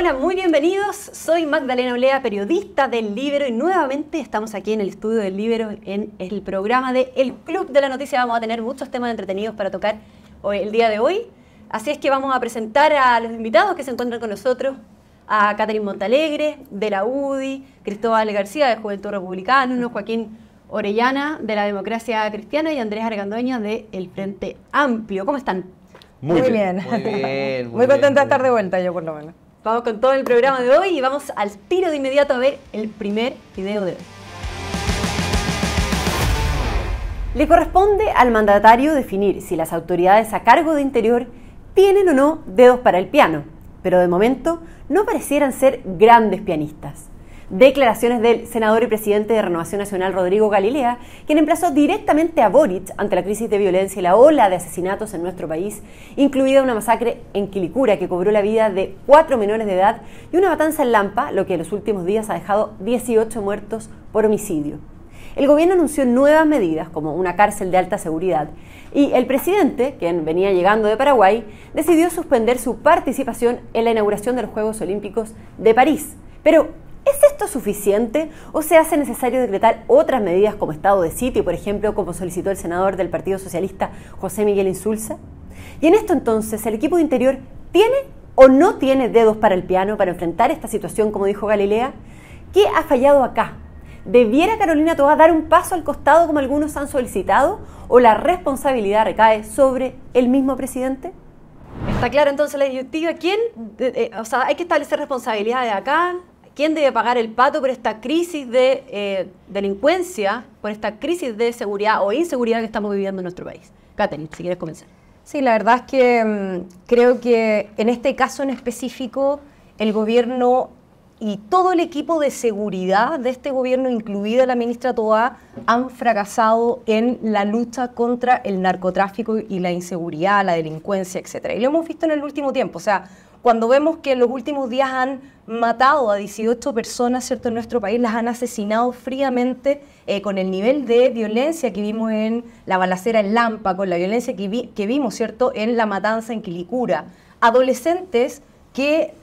Hola, muy bienvenidos. Soy Magdalena Olea, periodista del Libro y nuevamente estamos aquí en el estudio del Libro en el programa de El Club de la Noticia. Vamos a tener muchos temas entretenidos para tocar el día de hoy. Así es que vamos a presentar a los invitados que se encuentran con nosotros, a Catherine Montalegre de la UDI, Cristóbal García de Juventud Republicano, Joaquín Orellana de la Democracia Cristiana y Andrés Argandoña de El Frente Amplio. ¿Cómo están? Muy, bien. Muy, muy contenta de estar de vuelta yo por lo menos. Vamos con todo el programa de hoy y vamos al tiro de inmediato a ver el primer video de hoy. Le corresponde al mandatario definir si las autoridades a cargo de Interior tienen o no dedos para el piano, pero de momento no parecieran ser grandes pianistas declaraciones del senador y presidente de Renovación Nacional Rodrigo Galilea, quien emplazó directamente a Boric ante la crisis de violencia y la ola de asesinatos en nuestro país, incluida una masacre en Quilicura que cobró la vida de cuatro menores de edad y una matanza en Lampa, lo que en los últimos días ha dejado 18 muertos por homicidio. El gobierno anunció nuevas medidas, como una cárcel de alta seguridad, y el presidente, quien venía llegando de Paraguay, decidió suspender su participación en la inauguración de los Juegos Olímpicos de París. Pero ¿Es esto suficiente o se hace necesario decretar otras medidas como estado de sitio, por ejemplo, como solicitó el senador del Partido Socialista José Miguel Insulza? Y en esto entonces, ¿el equipo de interior tiene o no tiene dedos para el piano para enfrentar esta situación, como dijo Galilea? ¿Qué ha fallado acá? ¿Debiera Carolina Toa dar un paso al costado como algunos han solicitado o la responsabilidad recae sobre el mismo presidente? Está claro entonces la directiva, ¿quién? Eh, eh, o sea, hay que establecer responsabilidad de acá, ¿Quién debe pagar el pato por esta crisis de eh, delincuencia, por esta crisis de seguridad o inseguridad que estamos viviendo en nuestro país? Catherine, si quieres comenzar. Sí, la verdad es que mm, creo que en este caso en específico el gobierno y todo el equipo de seguridad de este gobierno, incluida la ministra Toa, han fracasado en la lucha contra el narcotráfico y la inseguridad, la delincuencia, etcétera. Y lo hemos visto en el último tiempo, o sea, cuando vemos que en los últimos días han matado a 18 personas, ¿cierto? En nuestro país las han asesinado fríamente eh, con el nivel de violencia que vimos en la balacera en Lampa, con la violencia que, que vimos, ¿cierto? En la matanza en Quilicura. Adolescentes que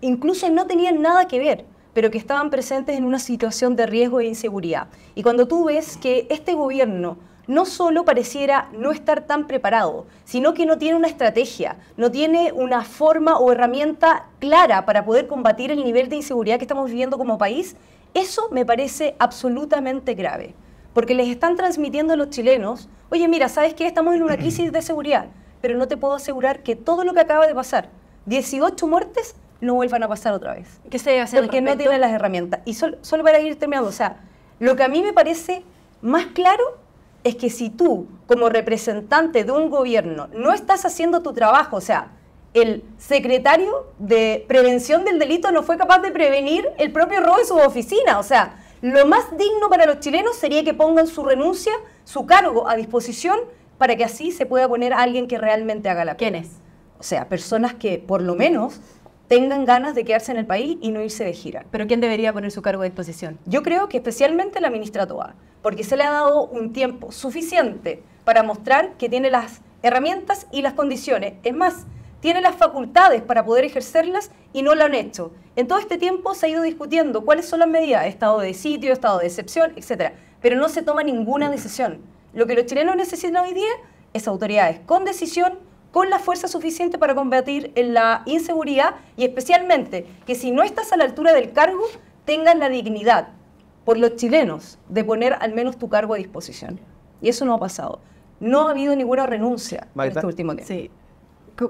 incluso no tenían nada que ver, pero que estaban presentes en una situación de riesgo e inseguridad. Y cuando tú ves que este gobierno no solo pareciera no estar tan preparado, sino que no tiene una estrategia, no tiene una forma o herramienta clara para poder combatir el nivel de inseguridad que estamos viviendo como país, eso me parece absolutamente grave. Porque les están transmitiendo a los chilenos, oye, mira, ¿sabes qué? Estamos en una crisis de seguridad, pero no te puedo asegurar que todo lo que acaba de pasar, 18 muertes, no vuelvan a pasar otra vez. ¿Qué se debe hacer? Porque no tienen las herramientas. Y solo solo para ir terminando, o sea, lo que a mí me parece más claro es que si tú, como representante de un gobierno, no estás haciendo tu trabajo, o sea, el secretario de prevención del delito no fue capaz de prevenir el propio robo en su oficina. O sea, lo más digno para los chilenos sería que pongan su renuncia, su cargo a disposición para que así se pueda poner a alguien que realmente haga la pena. ¿Quién es? O sea, personas que por lo menos tengan ganas de quedarse en el país y no irse de gira. ¿Pero quién debería poner su cargo a disposición? Yo creo que especialmente la ministra Toa, porque se le ha dado un tiempo suficiente para mostrar que tiene las herramientas y las condiciones. Es más, tiene las facultades para poder ejercerlas y no lo han hecho. En todo este tiempo se ha ido discutiendo cuáles son las medidas, estado de sitio, estado de excepción, etc. Pero no se toma ninguna decisión. Lo que los chilenos necesitan hoy día es autoridades con decisión, con la fuerza suficiente para combatir la inseguridad y especialmente que si no estás a la altura del cargo, tengas la dignidad por los chilenos de poner al menos tu cargo a disposición. Y eso no ha pasado. No ha habido ninguna renuncia en este último tiempo. Sí.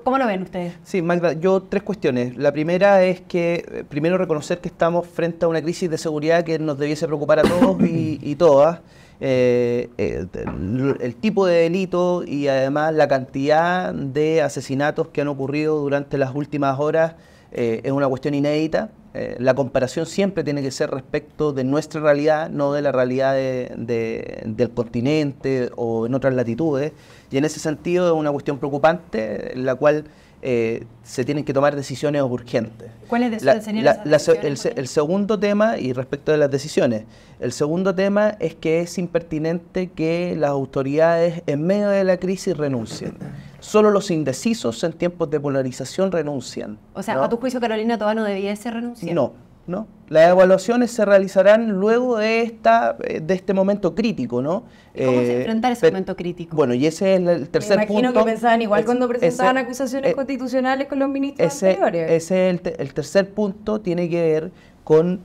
¿Cómo lo ven ustedes? Sí, Magda, yo tres cuestiones. La primera es que, eh, primero, reconocer que estamos frente a una crisis de seguridad que nos debiese preocupar a todos y, y todas. Eh, el, tipo de delito y además la cantidad de asesinatos que han ocurrido durante las últimas horas eh, es una cuestión inédita. Eh, la comparación siempre tiene que ser respecto de nuestra realidad, no de la realidad del continente o en otras latitudes. Y en ese sentido es una cuestión preocupante, la cual eh, se tienen que tomar decisiones urgentes. ¿Cuáles es la, la, el, segundo tema, y respecto de las decisiones, el segundo tema es que es impertinente que las autoridades en medio de la crisis renuncien. Solo los indecisos en tiempos de polarización renuncian. O sea, a tu juicio, Carolina Tobano debía ser renunciar. No, ¿no? Las evaluaciones se realizarán luego de, esta, eh, de este momento crítico, ¿no? ¿Cómo se eh, enfrentar ese momento crítico? Bueno, y ese es el tercer punto. Me imagino que pensaban igual cuando presentaban eh, acusaciones constitucionales con los ministros ese, anteriores. Ese es el tercer punto, tiene que ver con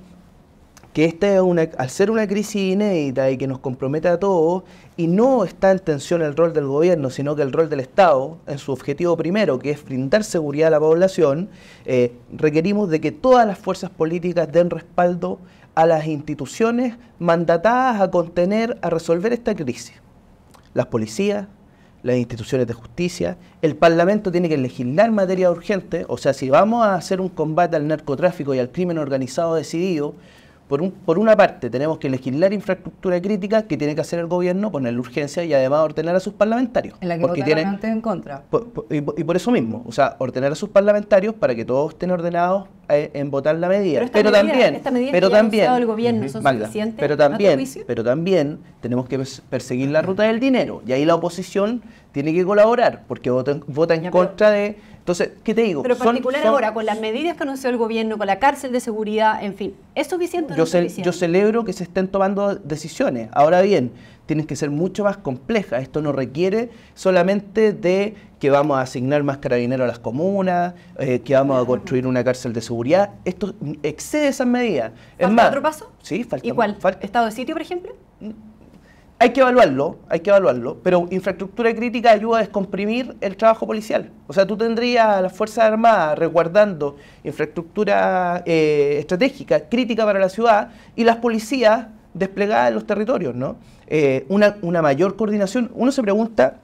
que esta una, al ser una crisis inédita y que nos compromete a todos, y no está en tensión el rol del gobierno, sino que el rol del Estado, en su objetivo primero, que es brindar seguridad a la población, eh, requerimos de que todas las fuerzas políticas den respaldo a las instituciones mandatadas a contener, a resolver esta crisis. Las policías, las instituciones de justicia, el Parlamento tiene que legislar materia urgente, o sea, si vamos a hacer un combate al narcotráfico y al crimen organizado decidido, por, un, por una parte, tenemos que legislar infraestructura crítica que tiene que hacer el gobierno, la urgencia y además ordenar a sus parlamentarios. En porque tienen, antes en contra. y, y, por eso mismo, o sea, ordenar a sus parlamentarios para que todos estén ordenados eh, en votar la medida. Pero, también, pero también, el gobierno pero también, pero también tenemos que perseguir la ruta del dinero y ahí la oposición tiene que colaborar porque vota en contra de. Entonces, ¿qué te digo? Pero en particular ahora, con las medidas que anunció el gobierno, con la cárcel de seguridad, en fin, ¿es suficiente yo, yo celebro que se estén tomando decisiones. Ahora bien, tienes que ser mucho más compleja, Esto no requiere solamente de que vamos a asignar más carabineros a las comunas, eh, que vamos a ah. construir una cárcel de seguridad. Esto excede esas medidas. es más, otro paso? Sí, falta. ¿Estado de sitio, por ejemplo? Hay que evaluarlo, hay que evaluarlo, pero infraestructura crítica ayuda a descomprimir el trabajo policial. O sea, tú tendrías a las Fuerzas Armadas resguardando infraestructura eh, estratégica, crítica para la ciudad, y las policías desplegadas en los territorios, ¿no? Eh, una, una mayor coordinación. Uno se pregunta,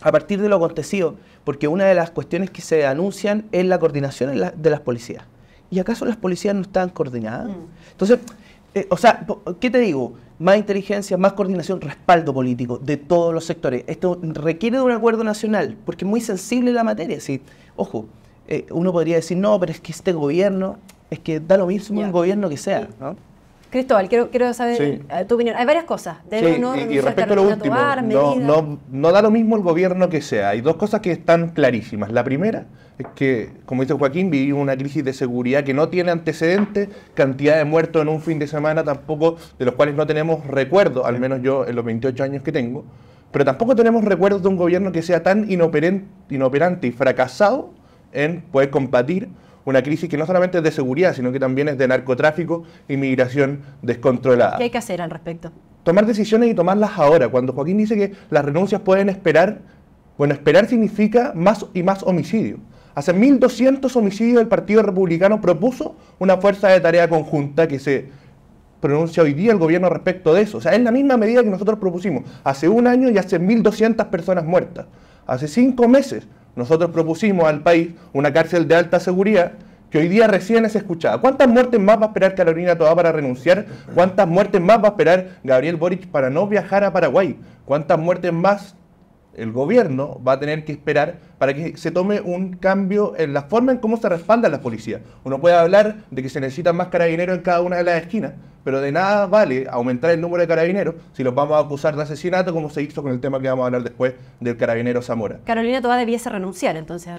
a partir de lo acontecido, porque una de las cuestiones que se anuncian es la coordinación de las policías. ¿Y acaso las policías no están coordinadas? Mm. Entonces, eh, o sea, ¿qué te digo? Más inteligencia, más coordinación, respaldo político de todos los sectores. Esto requiere de un acuerdo nacional, porque es muy sensible la materia. ojo, eh, uno podría decir, no, pero es que este gobierno, es que da lo mismo un gobierno que sea, ¿no? Cristóbal, quiero, saber eh, tu opinión. Hay varias cosas. sí, no y, respecto a lo último, no, da lo mismo el gobierno que sea. Hay dos cosas que están clarísimas. La primera es que, como dice Joaquín, vivimos una crisis de seguridad que no tiene antecedentes, cantidad de muertos en un fin de semana tampoco, de los cuales no tenemos recuerdo, al menos yo en los 28 años que tengo. Pero tampoco tenemos recuerdos de un gobierno que sea tan inoperante y fracasado en poder combatir una crisis que no solamente es de seguridad, sino que también es de narcotráfico y migración descontrolada. ¿Qué hay que hacer al respecto? Tomar decisiones y tomarlas ahora. Cuando Joaquín dice que las renuncias pueden esperar, bueno, esperar significa más y más homicidio. Hace 1.200 homicidios el Partido Republicano propuso una fuerza de tarea conjunta que se pronuncia hoy día el gobierno respecto de eso. O sea, es la misma medida que nosotros propusimos. Hace un año y hace 1.200 personas muertas. Hace cinco meses nosotros propusimos al país una cárcel de alta seguridad que hoy día recién es escuchada. ¿Cuántas muertes más va a esperar Carolina Todá para renunciar? ¿Cuántas muertes más va a esperar Gabriel Boric para no viajar a Paraguay? ¿Cuántas muertes más el gobierno va a tener que esperar para que se tome un cambio en la forma en cómo se respaldan la policía. Uno puede hablar de que se necesitan más carabineros en cada una de las esquinas, pero de nada vale aumentar el número de carabineros si los vamos a acusar de asesinato, como se hizo con el tema que vamos a hablar después del carabinero Zamora. Carolina Toda debiese renunciar entonces.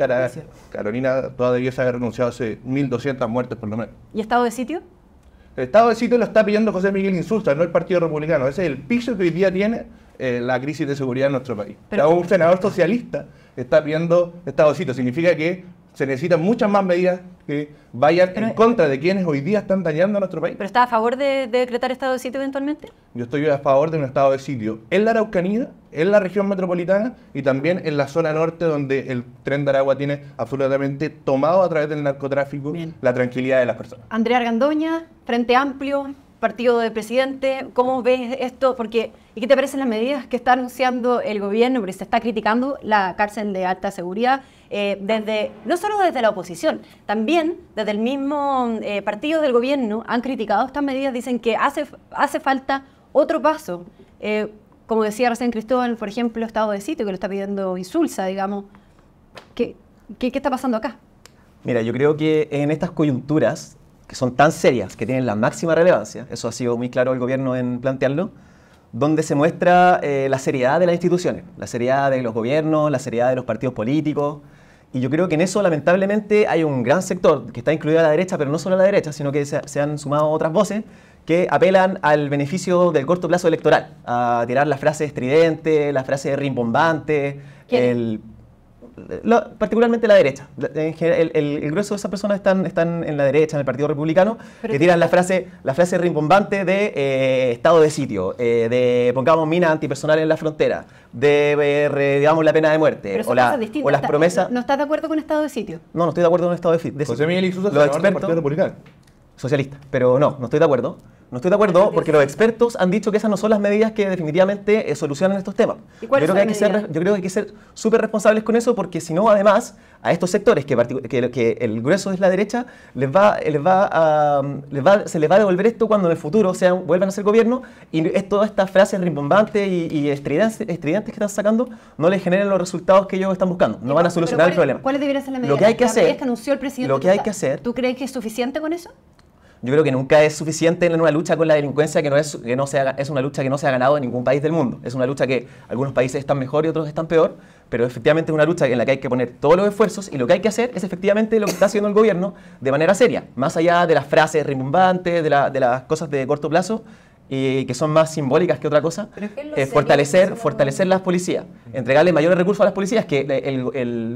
Carolina Toda debiese haber renunciado hace 1.200 muertes por lo menos. ¿Y estado de sitio? El estado de sitio lo está pidiendo José Miguel Insulza, no el Partido Republicano. Ese es el piso que hoy día tiene eh, la crisis de seguridad en nuestro país. Pero, un senador socialista está pidiendo estado de sitio. Significa que se necesitan muchas más medidas que vayan en contra de quienes hoy día están dañando a nuestro país. ¿Pero está a favor de, decretar estado de sitio eventualmente? Yo estoy a favor de un estado de sitio en la Araucanía, en la región metropolitana y también en la zona norte donde el tren de Aragua tiene absolutamente tomado a través del narcotráfico la tranquilidad de las personas. Andrea Argandoña, Frente Amplio, partido de presidente. ¿Cómo ves esto? Porque, ¿Y qué te parecen las medidas que está anunciando el gobierno? Porque se está criticando la cárcel de alta seguridad, eh, desde, no solo desde la oposición, también desde el mismo eh, partido del gobierno han criticado estas medidas, dicen que hace, hace falta otro paso. Eh, como decía recién Cristóbal, por ejemplo, estado de sitio que lo está pidiendo Insulsa, digamos. ¿Qué, qué, qué está pasando acá? Mira, yo creo que en estas coyunturas que son tan serias, que tienen la máxima relevancia, eso ha sido muy claro el gobierno en plantearlo, donde se muestra eh, la seriedad de las instituciones, la seriedad de los gobiernos, la seriedad de los partidos políticos. Y yo creo que en eso, lamentablemente, hay un gran sector que está incluido a la derecha, pero no solo a la derecha, sino que se, han sumado otras voces que apelan al beneficio del corto plazo electoral, a tirar las frases estridentes, las frases rimbombantes, el particularmente la derecha. el, grueso de esas personas están, están en la derecha, en el Partido Republicano, que tiran la frase, la frase rimbombante de eh, estado de sitio, eh, de pongamos minas antipersonal en la frontera, de eh, digamos la pena de muerte, o, las promesas... ¿No estás de acuerdo con estado de sitio? No, no estoy de acuerdo con estado de, sitio. José Miguel la en del Partido Republicano. Socialista, pero no, no estoy de acuerdo. No estoy de acuerdo porque los expertos han dicho que esas no son las medidas que definitivamente eh, solucionan estos temas. yo, creo que hay que ser, yo creo que hay que ser súper responsables con eso porque si no, además, a estos sectores que, que, el grueso es la derecha, les va, les va a, mm, se les va a devolver esto cuando en el futuro sean, vuelvan a ser gobierno y es, toda estas frases rimbombantes y, y estridentes, que están sacando no les generan los resultados que ellos están buscando. No van a solucionar el problema. ¿Cuáles deberían ser las medidas? Lo que hay que hacer, que anunció el presidente lo que hay que hacer. ¿Tú crees que es suficiente con eso? yo creo que nunca es suficiente en una lucha con la delincuencia que no es, que no se es una lucha que no se ha ganado en ningún país del mundo. Es una lucha que algunos países están mejor y otros están peor, pero efectivamente es una lucha en la que hay que poner todos los esfuerzos y lo que hay que hacer es efectivamente lo que está haciendo el gobierno de manera seria, más allá de las frases rimbombantes, de las cosas de corto plazo, y que son más simbólicas que otra cosa, es fortalecer, fortalecer las policías, entregarle mayores recursos a las policías, que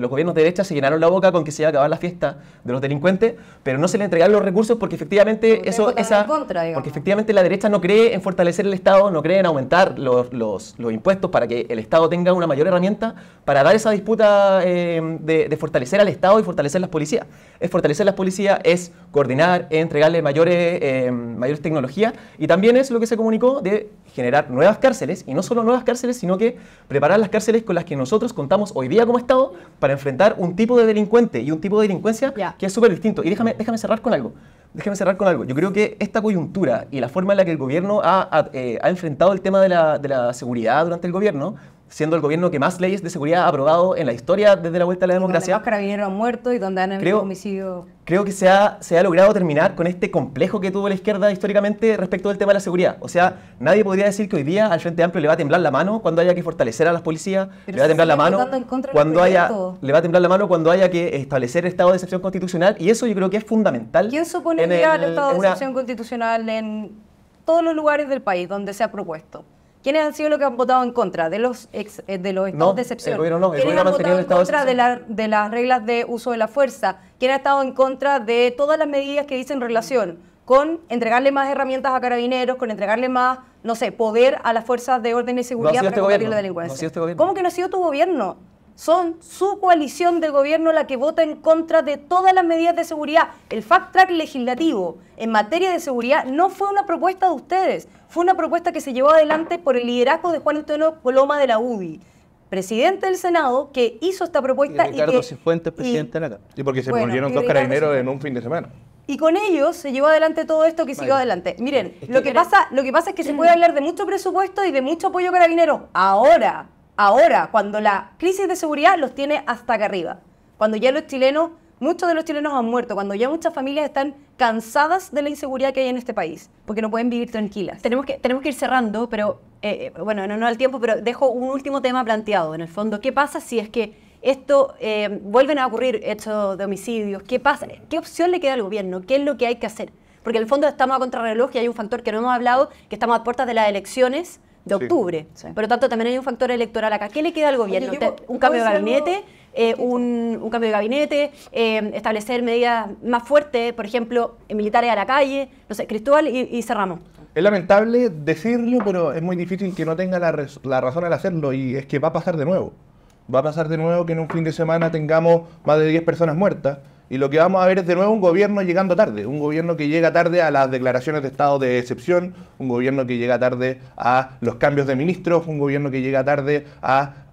los gobiernos de derecha se llenaron la boca con que se iba a acabar la fiesta de los delincuentes, pero no se le entregaron los recursos porque efectivamente eso, esa, porque efectivamente la derecha no cree en fortalecer el Estado, no cree en aumentar los, impuestos para que el Estado tenga una mayor herramienta para dar esa disputa eh, de, fortalecer al Estado y fortalecer las policías. Es fortalecer las policías, es coordinar, es entregarle mayores, eh, mayores tecnologías y también es lo que se comunicó de generar nuevas cárceles, y no solo nuevas cárceles, sino que preparar las cárceles con las que nosotros contamos hoy día como Estado para enfrentar un tipo de delincuente y un tipo de delincuencia que es súper distinto. Y déjame, déjame cerrar con algo. Déjame cerrar con algo. Yo creo que esta coyuntura y la forma en la que el gobierno ha, eh, enfrentado el tema de la, de la seguridad durante el gobierno siendo el gobierno que más leyes de seguridad ha aprobado en la historia desde la vuelta a la democracia. Donde muerto y donde han habido homicidios. Creo que se ha, se ha logrado terminar con este complejo que tuvo la izquierda históricamente respecto del tema de la seguridad. O sea, nadie podría decir que hoy día al Frente Amplio le va a temblar la mano cuando haya que fortalecer a las policías, le va a temblar la mano cuando haya le va a temblar la mano cuando haya que establecer estado de excepción constitucional y eso yo creo que es fundamental. ¿Quién supone el, el estado de excepción constitucional en todos los lugares del país donde se ha propuesto? ¿Quiénes han sido los que han votado en contra de los, ex, eh, de los estados de excepción? no, votado en contra de, las reglas de uso de la fuerza? ¿Quién ha estado en contra de todas las medidas que dicen relación con entregarle más herramientas a carabineros, con entregarle más, no sé, poder a las fuerzas de orden y seguridad para este combatir la delincuencia? Este ¿Cómo que no ha sido tu gobierno? Son su coalición de gobierno la que vota en contra de todas las medidas de seguridad. El fact track legislativo en materia de seguridad no fue una propuesta de ustedes, fue una propuesta que se llevó adelante por el liderazgo de Juan Antonio Coloma de la UDI, presidente del Senado, que hizo esta propuesta. Y Ricardo Cifuentes, presidente y, de la Cámara. Y porque se murieron dos carabineros en un fin de semana. Y con ellos se llevó adelante todo esto que sigue adelante. Miren, lo que, pasa, lo que pasa es que se puede hablar de mucho presupuesto y de mucho apoyo carabineros ahora, ahora, cuando la crisis de seguridad los tiene hasta acá arriba, cuando ya los chilenos Muchos de los chilenos han muerto cuando ya muchas familias están cansadas de la inseguridad que hay en este país, porque no pueden vivir tranquilas. Tenemos que, tenemos que ir cerrando, pero eh, eh, bueno, no, no al tiempo, pero dejo un último tema planteado en el fondo. ¿Qué pasa si es que esto eh, vuelven a ocurrir hechos de homicidios? ¿Qué pasa? ¿Qué opción le queda al gobierno? ¿Qué es lo que hay que hacer? Porque en el fondo estamos a contrarreloj y hay un factor que no hemos hablado, que estamos a puertas de las elecciones de octubre. Por lo tanto, también hay un factor electoral acá. ¿Qué le queda al gobierno? ¿Un cambio de gabinete? Eh, un, cambio de gabinete, eh, establecer medidas más fuertes, por ejemplo, militares a la calle, no sé, Cristóbal y, cerramos. Es lamentable decirlo, pero es muy difícil que no tenga la, la razón al hacerlo y es que va a pasar de nuevo. Va a pasar de nuevo que en un fin de semana tengamos más de 10 personas muertas. Y lo que vamos a ver es de nuevo un gobierno llegando tarde, un gobierno que llega tarde a las declaraciones de estado de excepción, un gobierno que llega tarde a los cambios de ministros, un gobierno que llega tarde a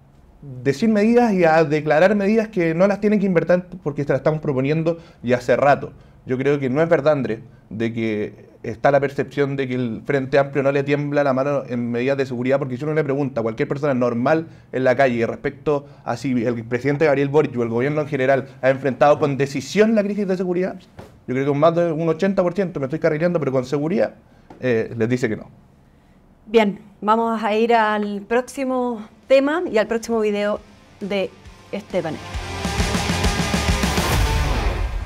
decir medidas y a declarar medidas que no las tienen que invertir porque se las estamos proponiendo y hace rato. Yo creo que no es verdad, Andrés, de que está la percepción de que el Frente Amplio no le tiembla la mano en medidas de seguridad, porque si uno le pregunta a cualquier persona normal en la calle respecto a si el presidente Gabriel Boric o el gobierno en general ha enfrentado con decisión la crisis de seguridad, yo creo que un más de un 80%, me estoy carrilando, pero con seguridad, eh, les dice que no. Bien, vamos a ir al próximo y al próximo video de Esteban.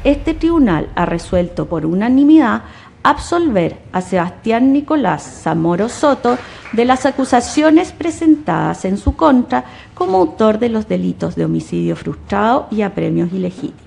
Este tribunal ha resuelto por unanimidad absolver a Sebastián Nicolás Zamoro Soto de las acusaciones presentadas en su contra como autor de los delitos de homicidio frustrado y apremios ilegítimos.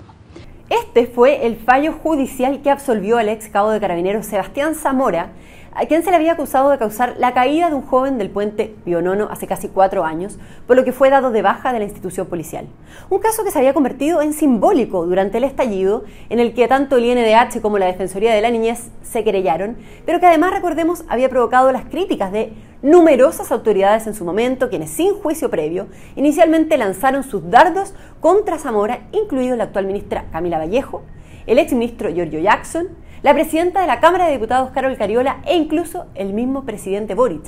Este fue el fallo judicial que absolvió al ex cabo de carabineros Sebastián Zamora a quien se le había acusado de causar la caída de un joven del puente Pionono hace casi cuatro años, por lo que fue dado de baja de la institución policial. Un caso que se había convertido en simbólico durante el estallido, en el que tanto el INDH como la Defensoría de la Niñez se querellaron, pero que además, recordemos, había provocado las críticas de numerosas autoridades en su momento, quienes sin juicio previo inicialmente lanzaron sus dardos contra Zamora, incluido la actual ministra Camila Vallejo, el exministro Giorgio Jackson, la presidenta de la Cámara de Diputados, Carol Cariola, e incluso el mismo presidente Boric,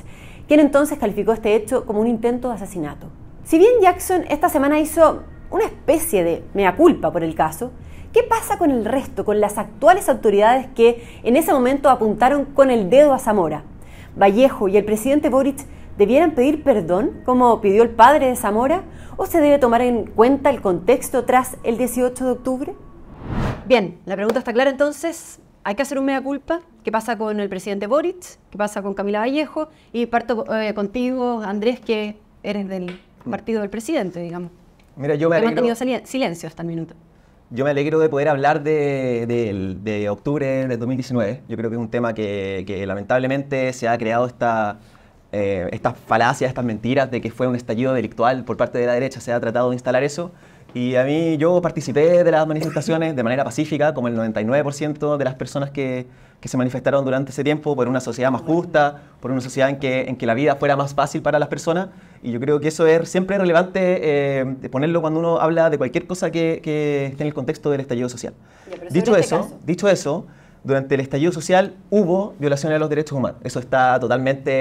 quien entonces calificó este hecho como un intento de asesinato. Si bien Jackson esta semana hizo una especie de mea culpa por el caso, ¿qué pasa con el resto, con las actuales autoridades que en ese momento apuntaron con el dedo a Zamora? Vallejo y el presidente Boric debieran pedir perdón, como pidió el padre de Zamora, o se debe tomar en cuenta el contexto tras el 18 de octubre? Bien, la pregunta está clara entonces hay que hacer un mea culpa. ¿Qué pasa con el presidente Boric? ¿Qué pasa con Camila Vallejo? Y parto eh, contigo, Andrés, que eres del mm. partido del presidente, digamos. Mira, yo me alegro... mantenido silencio hasta el minuto. Yo me alegro de poder hablar de, octubre de octubre 2019. Yo creo que es un tema que, lamentablemente se ha creado esta, eh, estas falacias, estas mentiras de que fue un estallido delictual por parte de la derecha. Se ha tratado de instalar eso. Y a mí yo participé de las manifestaciones de manera pacífica, como el 99% de las personas que, que, se manifestaron durante ese tiempo, por una sociedad más justa, por una sociedad en que, en que la vida fuera más fácil para las personas. Y yo creo que eso es siempre relevante eh, ponerlo cuando uno habla de cualquier cosa que, que, esté en el contexto del estallido social. Este dicho, eso, dicho eso, durante el estallido social hubo violaciones a los derechos humanos. Eso está totalmente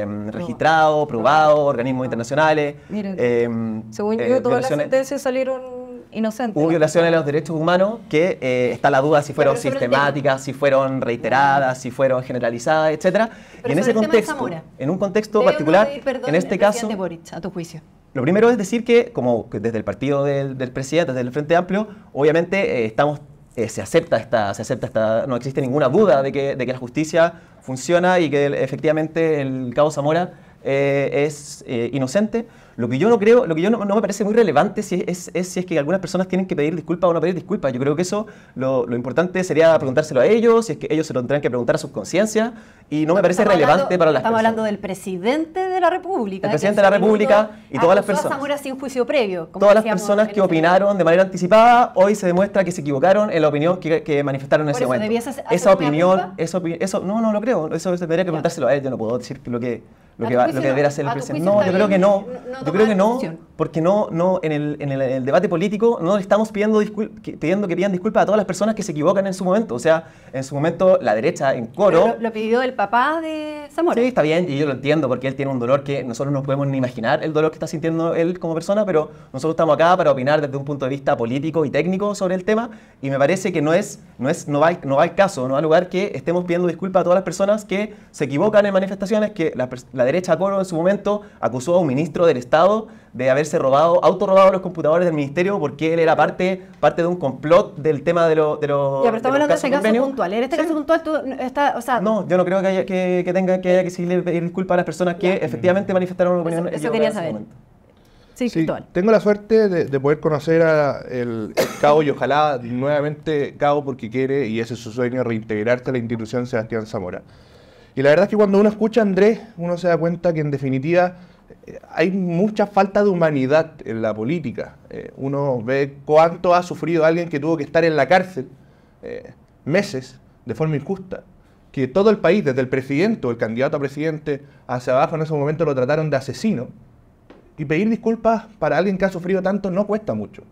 eh, registrado, probado, organismos internacionales. Em, según eh, yo, todas las sentencias salieron inocentes. Hubo violaciones a los derechos humanos que eh, está la duda si fueron sistemáticas, si fueron reiteradas, si fueron generalizadas, etcétera. y en ese contexto, en un contexto particular, en este caso, Boric, a tu juicio. Lo primero es decir que, como desde el partido del, presidente, desde el Frente Amplio, obviamente estamos eh, se, acepta esta, se acepta esta, no existe ninguna duda de que, de que la justicia funciona y que efectivamente el cabo Zamora eh, es eh, inocente, lo que yo no creo, lo que yo no, me parece muy relevante si es, si es que algunas personas tienen que pedir disculpas o no pedir disculpas. Yo creo que eso lo, importante sería preguntárselo a ellos, si es que ellos se lo tendrán que preguntar a sus conciencias, y no me parece relevante para las estamos Estamos hablando del presidente de la República. El presidente de la República y todas las personas. Zamora sin juicio previo. todas las personas que opinaron de manera anticipada, hoy se demuestra que se equivocaron en la opinión que, manifestaron en ese momento. Esa opinión, eso eso, no, no lo creo. Eso, tendría preguntárselo a él, yo no puedo decir lo que lo que, va, lo que deberá ser el presidente. No, yo creo que no. yo creo que no, porque no, no en, el, en el, debate político no le estamos pidiendo, pidiendo que pidan disculpas a todas las personas que se equivocan en su momento. O sea, en su momento la derecha en coro. lo, pidió el papá de, Sí, está bien, y yo lo entiendo, porque él tiene un dolor que nosotros no podemos ni imaginar el dolor que está sintiendo él como persona, pero nosotros estamos acá para opinar desde un punto de vista político y técnico sobre el tema, y me parece que no es, no es, no va, no va al caso, no va al lugar que estemos pidiendo disculpas a todas las personas que se equivocan en manifestaciones, que la, derecha en su momento acusó a un ministro del Estado de haberse robado, autorrobado los computadores del ministerio porque él era parte, parte de un complot del tema de los. De lo, ya, pero estamos hablando de ese caso puntual. En este caso puntual, tú está, No, yo no creo que, haya, que, tenga que, haya que pedir disculpas a las personas que efectivamente manifestaron una opinión. Eso, eso quería saber. Sí, sí tengo la suerte de, poder conocer a el, cabo y ojalá nuevamente cabo porque quiere y ese es su sueño reintegrarse a la institución Sebastián Zamora. Y la verdad es que cuando uno escucha a Andrés, uno se da cuenta que en definitiva hay mucha falta de humanidad en la política. Eh, uno ve cuánto ha sufrido alguien que tuvo que estar en la cárcel eh, meses de forma injusta. Que todo el país, desde el presidente o el candidato a presidente hacia abajo, en ese momento lo trataron de asesino. Y pedir disculpas para alguien que ha sufrido tanto no cuesta mucho.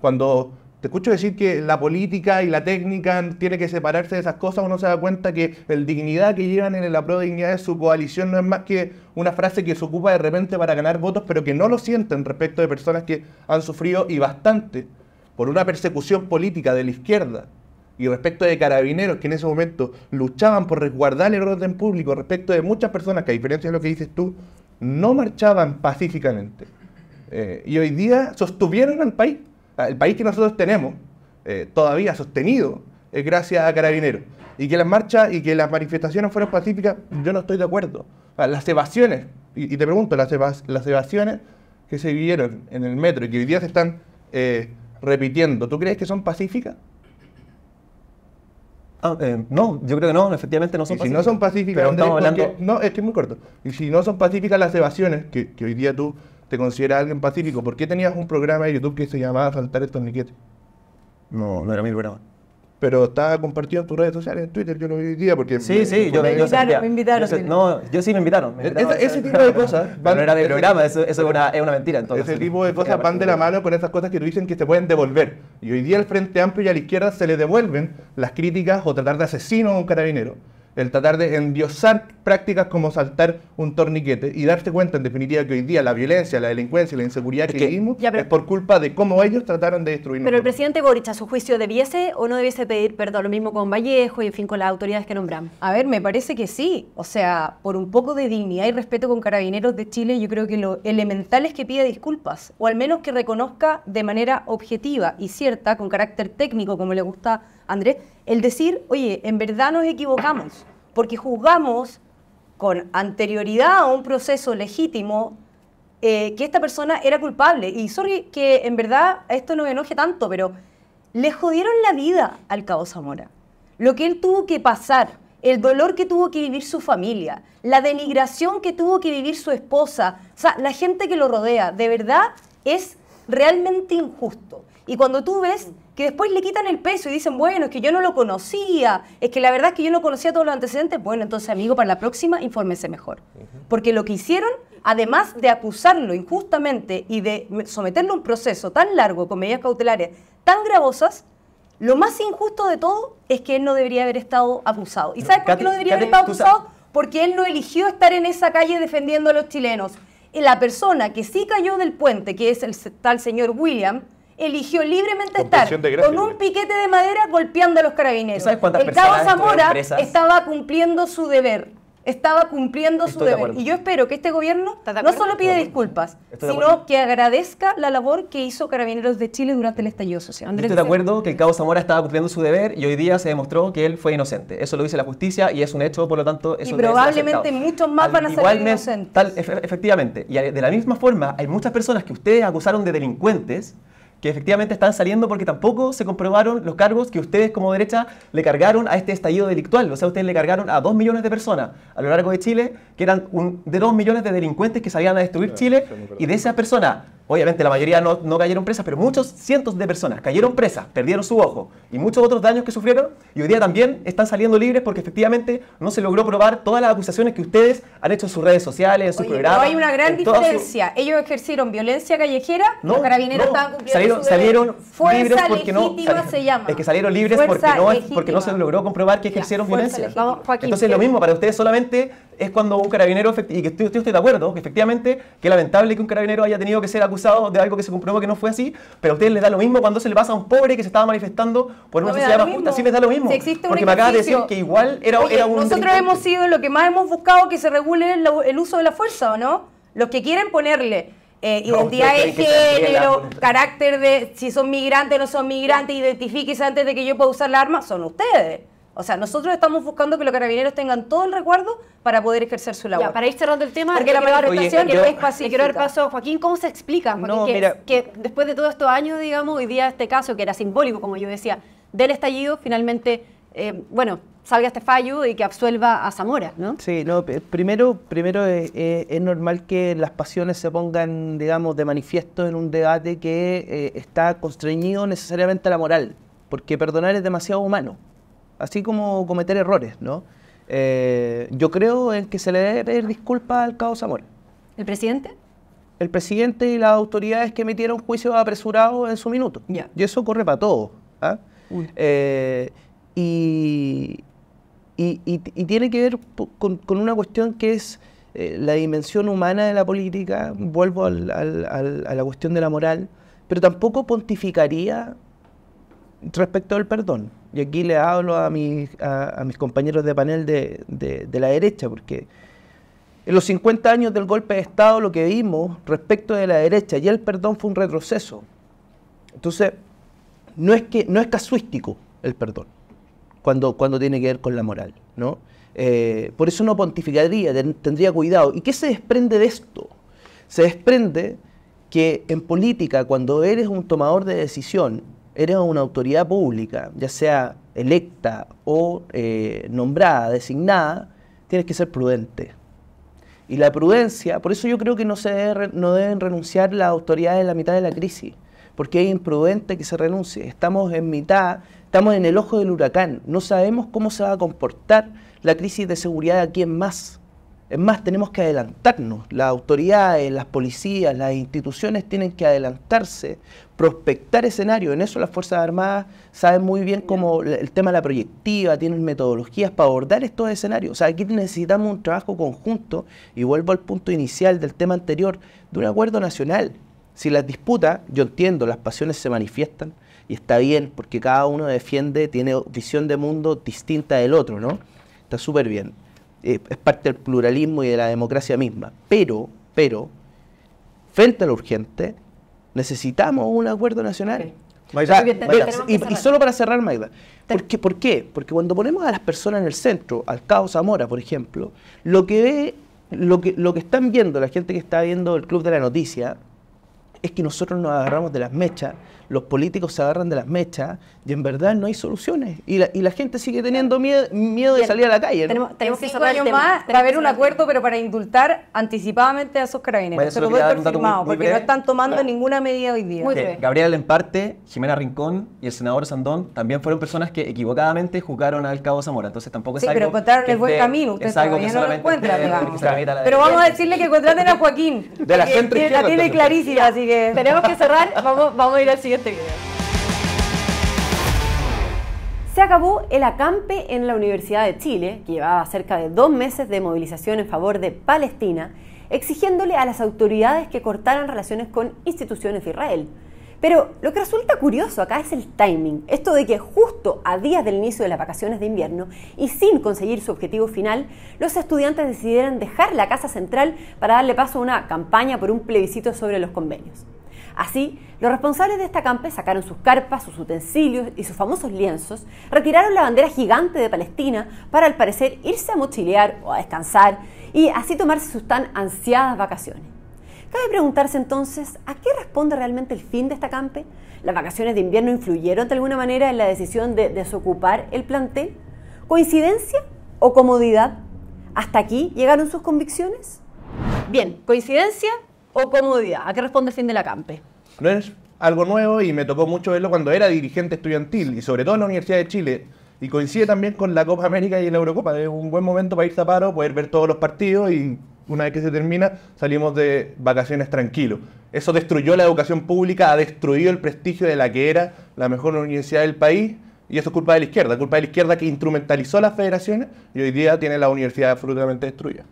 Cuando te escucho decir que la política y la técnica tiene que separarse de esas cosas, uno se da cuenta que el dignidad que llevan en la de dignidad de su coalición no es más que una frase que se ocupa de repente para ganar votos, pero que no lo sienten respecto de personas que han sufrido y bastante por una persecución política de la izquierda y respecto de carabineros que en ese momento luchaban por resguardar el orden público, respecto de muchas personas que a diferencia de lo que dices tú, no marchaban pacíficamente eh, y hoy día sostuvieron al país. Ah, el país que nosotros tenemos, eh, todavía sostenido, es gracias a Carabineros. Y que las marchas y que las manifestaciones fueron pacíficas, yo no estoy de acuerdo. Las evasiones, y, te pregunto, las, evasiones que se vivieron en el metro y que hoy día se están eh, repitiendo, ¿tú crees que son pacíficas? Ah, eh, no, yo creo que no, efectivamente no son y pacíficas. Si no son pacíficas, Pero estamos no, estoy muy corto. Y si no son pacíficas las evasiones, que hoy día tú te considera alguien pacífico. ¿Por qué tenías un programa de YouTube que se llamaba Saltar el torniquete? No, no era mi programa. Pero estaba compartido en tus redes sociales, en Twitter, yo lo vi día porque... Sí, sí, yo, me, invitaron, Yo, no, yo sí me invitaron. E-, ese tipo de cosas... Van, no era de programa, eso, es, una, es, una, mentira. Entonces, ese tipo de cosas van de la mano con esas cosas que tú dicen que se pueden devolver. Y hoy día al Frente Amplio y a la izquierda se le devuelven las críticas o tratar de asesino a un carabinero el tratar de endiosar prácticas como saltar un torniquete y darte cuenta en definitiva que hoy día la violencia, la delincuencia la inseguridad que, vivimos es por culpa de cómo ellos trataron de destruirnos. Pero el presidente Boric a su juicio debiese o no debiese pedir perdón, lo mismo con Vallejo y en fin con las autoridades que nombramos. A ver, me parece que sí, o sea, por un poco de dignidad y respeto con carabineros de Chile, yo creo que lo elemental es que pida disculpas o al menos que reconozca de manera objetiva y cierta, con carácter técnico como le gusta Andrés, el decir, oye, en verdad nos equivocamos, porque juzgamos con anterioridad a un proceso legítimo eh, que esta persona era culpable. Y sorry que en verdad esto no enoje tanto, pero le jodieron la vida al cabo Zamora. Lo que él tuvo que pasar, el dolor que tuvo que vivir su familia, la denigración que tuvo que vivir su esposa, o sea, la gente que lo rodea, de verdad es realmente injusto. Y cuando tú ves que después le quitan el peso y dicen, bueno, es que yo no lo conocía, es que la verdad es que yo no conocía todos los antecedentes. Bueno, entonces, amigo, para la próxima, infórmese mejor. Porque lo que hicieron, además de acusarlo injustamente y de someterlo a un proceso tan largo, con medidas cautelares tan gravosas, lo más injusto de todo es que él no debería haber estado acusado. ¿Y sabes por qué no debería haber estado acusado? Porque él no eligió estar en esa calle defendiendo a los chilenos. La persona que sí cayó del puente, que es el tal señor William, eligió libremente estar con un piquete de madera golpeando a los carabineros. ¿Sabes cuántas el cabo Zamora estaba cumpliendo su deber. Estaba cumpliendo su deber. y yo espero que este gobierno no solo pida disculpas, sino que agradezca la labor que hizo Carabineros de Chile durante el estallido social. Andrés, Estoy de acuerdo que el cabo Zamora estaba cumpliendo su deber y hoy día se demostró que él fue inocente. Eso lo dice la justicia y es un hecho, por lo tanto, eso Y probablemente muchos más van a ser inocentes. efectivamente. Y de la misma forma, hay muchas personas que ustedes acusaron de delincuentes que efectivamente están saliendo porque tampoco se comprobaron los cargos que ustedes como derecha le cargaron a este estallido delictual. O sea, ustedes le cargaron a dos millones de personas a lo largo de Chile, que eran de dos millones de delincuentes que salían a destruir Chile, y de esas personas Obviamente la mayoría no, cayeron presas, pero muchos cientos de personas cayeron presas, perdieron su ojo y muchos otros daños que sufrieron y hoy día también están saliendo libres porque efectivamente no se logró probar todas las acusaciones que ustedes han hecho en sus redes sociales, en sus programas. hay una gran diferencia. Ellos ejercieron violencia callejera, los carabineros estaban cumpliendo salieron, salieron fuerza libres porque no se Es que salieron libres porque no, se logró comprobar que ejercieron violencia. Entonces lo mismo para ustedes solamente es cuando un carabinero, y que estoy, de acuerdo, que efectivamente, que lamentable que un carabinero haya tenido que ser acusado de algo que se comprobó que no fue así, pero a ustedes les da lo mismo cuando se le pasa a un pobre que se estaba manifestando por una sociedad más justa, sí les da lo mismo. porque me acaba de decir que igual era, era un... Nosotros hemos sido lo que más hemos buscado que se regule el, uso de la fuerza, ¿o no? Los que quieren ponerle eh, identidad de género, carácter de si son migrantes o no son migrantes, identifíquese antes de que yo pueda usar la arma, son ustedes. O sea, nosotros estamos buscando que los carabineros tengan todo el recuerdo para poder ejercer su labor. para ir cerrando el tema, porque la es quiero dar paso a Joaquín, ¿cómo se explica, Joaquín, que, después de todos estos años, digamos, hoy día este caso, que era simbólico, como yo decía, del estallido, finalmente, eh, bueno, salga este fallo y que absuelva a Zamora, ¿no? Sí, no, eh, primero, primero eh, es, normal que las pasiones se pongan, digamos, de manifiesto en un debate que está constreñido necesariamente a la moral, porque perdonar es demasiado humano así como cometer errores, ¿no? Eh, yo creo en que se le debe pedir disculpas al cabo amor. ¿El presidente? El presidente y las autoridades que emitieron juicios apresurados en su minuto. Y eso corre para todos. ¿ah? Eh, y, y, tiene que ver con, una cuestión que es eh, la dimensión humana de la política. Vuelvo a la cuestión de la moral. Pero tampoco pontificaría respecto al perdón, y aquí le hablo a mis, a, mis compañeros de panel de, la derecha, porque en los 50 años del golpe de Estado lo que vimos respecto de la derecha y el perdón fue un retroceso. Entonces, no es, que, no es casuístico el perdón cuando, cuando tiene que ver con la moral, ¿no? Eh, por eso no pontificaría, tendría cuidado. ¿Y qué se desprende de esto? Se desprende que en política, cuando eres un tomador de decisión, eres una autoridad pública, ya sea electa o eh, nombrada, designada, tienes que ser prudente. Y la prudencia, por eso yo creo que no, se no deben renunciar las autoridades en la mitad de la crisis, porque es imprudente que se renuncie. Estamos en mitad, estamos en el ojo del huracán, no sabemos cómo se va a comportar la crisis de seguridad aquí en más. Es más, tenemos que adelantarnos. Las autoridades, las policías, las instituciones tienen que adelantarse, prospectar escenarios. En eso las Fuerzas Armadas saben muy bien cómo el tema de la proyectiva, tienen metodologías para abordar estos escenarios. O sea, aquí necesitamos un trabajo conjunto, y vuelvo al punto inicial del tema anterior, de un acuerdo nacional. Si las disputas, yo entiendo, las pasiones se manifiestan, y está bien, porque cada uno defiende, tiene visión de mundo distinta del otro, ¿no? Está súper bien eh, es parte del pluralismo y de la democracia misma. Pero, pero, frente a lo urgente, necesitamos un acuerdo nacional. y, solo para cerrar, Maida. ¿por qué, ¿por qué? Porque cuando ponemos a las personas en el centro, al Caos Zamora, por ejemplo, lo que ve, lo que, lo que están viendo, la gente que está viendo el Club de la Noticia, es que nosotros nos agarramos de las mechas, los políticos se agarran de las mechas y en verdad no hay soluciones. Y la, gente sigue teniendo miedo, de salir a la calle. Tenemos, tenemos que años más para ver un acuerdo, pero para indultar anticipadamente a esos carabineros. eso porque no están tomando ninguna medida hoy día. Gabriela Gabriel parte, Jimena Rincón y el senador Sandón también fueron personas que equivocadamente juzgaron al cabo Zamora. Entonces tampoco es sí, pero encontraron el buen camino. Ustedes no lo encuentran, pero vamos a decirle que contraten a Joaquín. De la, la tiene clarísima, así que tenemos que cerrar, vamos, vamos a ir al siguiente video. Se acabó el acampe en la Universidad de Chile, que llevaba cerca de dos meses de movilización en favor de Palestina, exigiéndole a las autoridades que cortaran relaciones con instituciones de Israel. Pero lo que resulta curioso acá es el timing, esto de que justo a días del inicio de las vacaciones de invierno y sin conseguir su objetivo final, los estudiantes decidieran dejar la Casa Central para darle paso a una campaña por un plebiscito sobre los convenios. Así, los responsables de esta campe sacaron sus carpas, sus utensilios y sus famosos lienzos, retiraron la bandera gigante de Palestina para al parecer irse a mochilear o a descansar y así tomarse sus tan ansiadas vacaciones. Cabe preguntarse entonces, ¿a qué responde realmente el fin de esta campe? ¿Las vacaciones de invierno influyeron de alguna manera en la decisión de desocupar el plantel? ¿Coincidencia o comodidad? ¿Hasta aquí llegaron sus convicciones? Bien, ¿coincidencia o comodidad? ¿A qué responde el fin de la campe? No es algo nuevo y me tocó mucho verlo cuando era dirigente estudiantil y sobre todo en la Universidad de Chile. Y coincide también con la Copa América y la Eurocopa. Es un buen momento para ir a paro, poder ver todos los partidos y una vez que se termina, salimos de vacaciones tranquilos. Eso destruyó la educación pública, ha destruido el prestigio de la que era la mejor universidad del país. Y eso es culpa de la izquierda, culpa de la izquierda que instrumentalizó las federaciones y hoy día tiene la universidad absolutamente destruida.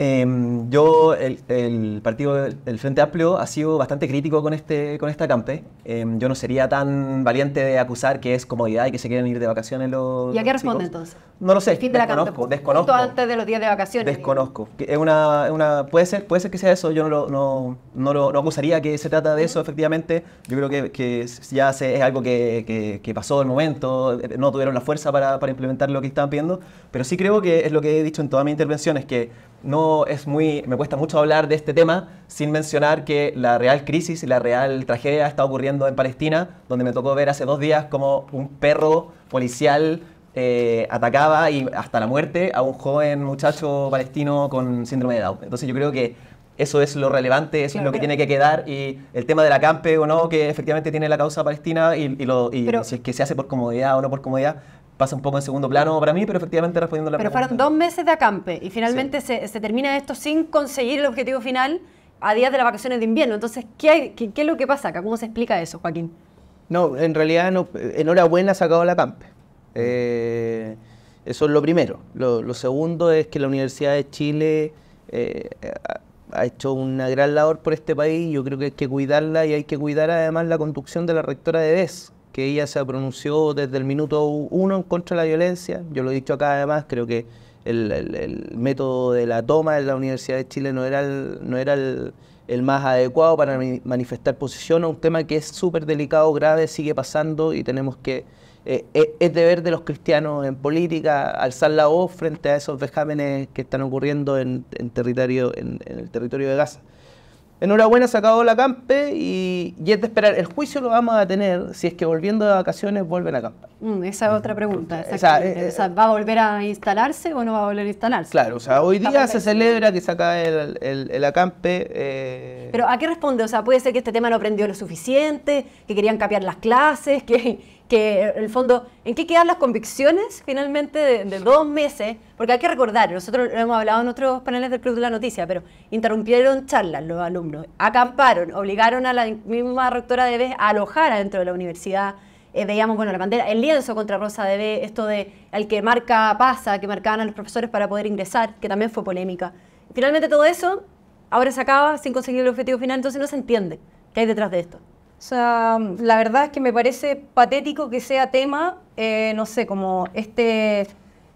Em, yo, el, partido del, Frente Amplio ha sido bastante crítico con, este, con esta campe. Em, yo no sería tan valiente de acusar que es comodidad y que se quieren ir de vacaciones los. ¿Y a qué responde entonces? No lo sé. antes de los días de vacaciones. Desconozco. Es una, una, puede, ser, puede ser que sea eso. Yo no, lo, no, no, no acusaría que se trata de eso, efectivamente. Yo creo que, que ya es algo que, que, que, pasó el momento. No tuvieron la fuerza para, para implementar lo que estaban pidiendo. Pero sí creo que es lo que he dicho en toda mi intervención: que no es muy, me cuesta mucho hablar de este tema sin mencionar que la real crisis y la real tragedia está ocurriendo en Palestina, donde me tocó ver hace dos días como un perro policial eh, atacaba y hasta la muerte a un joven muchacho palestino con síndrome de Down. Entonces yo creo que eso es lo relevante, eso es lo que tiene que quedar y el tema de la CAMPE o no, que efectivamente tiene la causa palestina y, lo, y si es que se hace por comodidad o no por comodidad, pasa un poco en segundo plano para mí, pero efectivamente respondiendo a la pregunta. Pero fueron dos meses de acampe y finalmente se, termina esto sin conseguir el objetivo final a días de las vacaciones de invierno. Entonces, ¿qué, qué, es lo que pasa acá? ¿Cómo se explica eso, Joaquín? No, en realidad, no, enhorabuena sacado la acampe. Eh, eso es lo primero. Lo, segundo es que la Universidad de Chile eh, ha hecho una gran labor por este país. Yo creo que hay que cuidarla y hay que cuidar además la conducción de la rectora de vez que ella se pronunció desde el minuto uno en contra de la violencia. Yo lo he dicho acá además, creo que el, método de la toma de la Universidad de Chile no era el, no era el, más adecuado para manifestar posición a un tema que es súper delicado, grave, sigue pasando y tenemos que... Eh, eh, es deber de los cristianos en política alzar la voz frente a esos vejámenes que están ocurriendo en, territorio, en el territorio de Gaza. Enhorabuena, se acabó la campe y, y, es de esperar. El juicio lo vamos a tener si es que volviendo de vacaciones vuelven a acampar. Mm, esa es otra pregunta. Eh, o sea, ¿va a volver a instalarse o no va a volver a instalarse? Claro, o sea, hoy día se celebra que saca el, acampe. Eh. Pero ¿a qué responde? O sea, puede ser que este tema no aprendió lo suficiente, que querían capear las clases, que que en el fondo, ¿en qué quedan las convicciones finalmente de, dos meses? Porque hay que recordar, nosotros lo hemos hablado en otros paneles del Club de la Noticia, pero interrumpieron charlas los alumnos, acamparon, obligaron a la misma rectora de B a alojar adentro de la universidad. Eh, veíamos, bueno, la bandera, el lienzo contra Rosa de B, esto de el que marca pasa, que marcaban a los profesores para poder ingresar, que también fue polémica. Finalmente todo eso ahora se acaba sin conseguir el objetivo final, entonces no se entiende qué hay detrás de esto. O sea, la verdad es que me parece patético que sea tema, eh, no sé, como este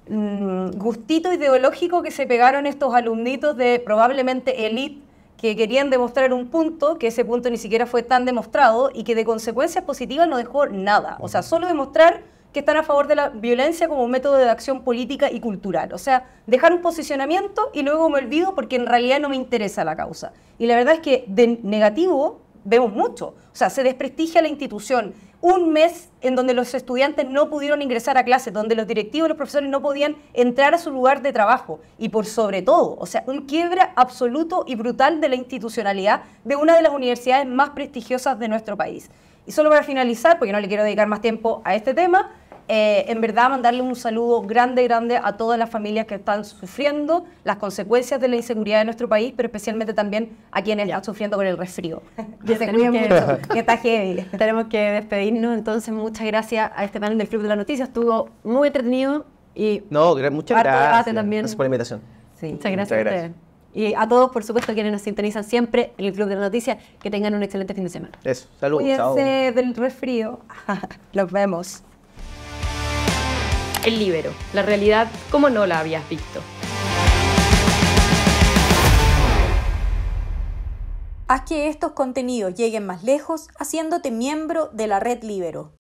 mm, gustito ideológico que se pegaron estos alumnitos de probablemente elite que querían demostrar un punto, que ese punto ni siquiera fue tan demostrado y que de consecuencias positivas no dejó nada. O sea, solo demostrar que están a favor de la violencia como método de acción política y cultural. O sea, dejar un posicionamiento y luego me olvido porque en realidad no me interesa la causa. Y la verdad es que de negativo vemos mucho. O sea, se desprestigia la institución. Un mes en donde los estudiantes no pudieron ingresar a clases, donde los directivos y los profesores no podían entrar a su lugar de trabajo. Y por sobre todo, o sea, un quiebra absoluto y brutal de la institucionalidad de una de las universidades más prestigiosas de nuestro país. Y solo para finalizar, porque no le quiero dedicar más tiempo a este tema, eh, en verdad mandarle un saludo grande, grande a todas las familias que están sufriendo las consecuencias de la inseguridad de nuestro país, pero especialmente también a quienes están sufriendo con el resfrío. que se cuiden que está heavy. Tenemos que despedirnos, entonces muchas gracias a este panel del Club de la Noticia, estuvo muy entretenido y... No, muchas gracias. También. gracias por la invitación. muchas gracias. y a todos, por supuesto, quienes nos sintonizan siempre en el Club de la Noticia, que tengan un excelente fin de semana. Eso, saludos. Cuídense del resfrío. Los vemos. El Libero, la realidad como no la habías visto. Haz que estos contenidos lleguen más lejos haciéndote miembro de la red Libero.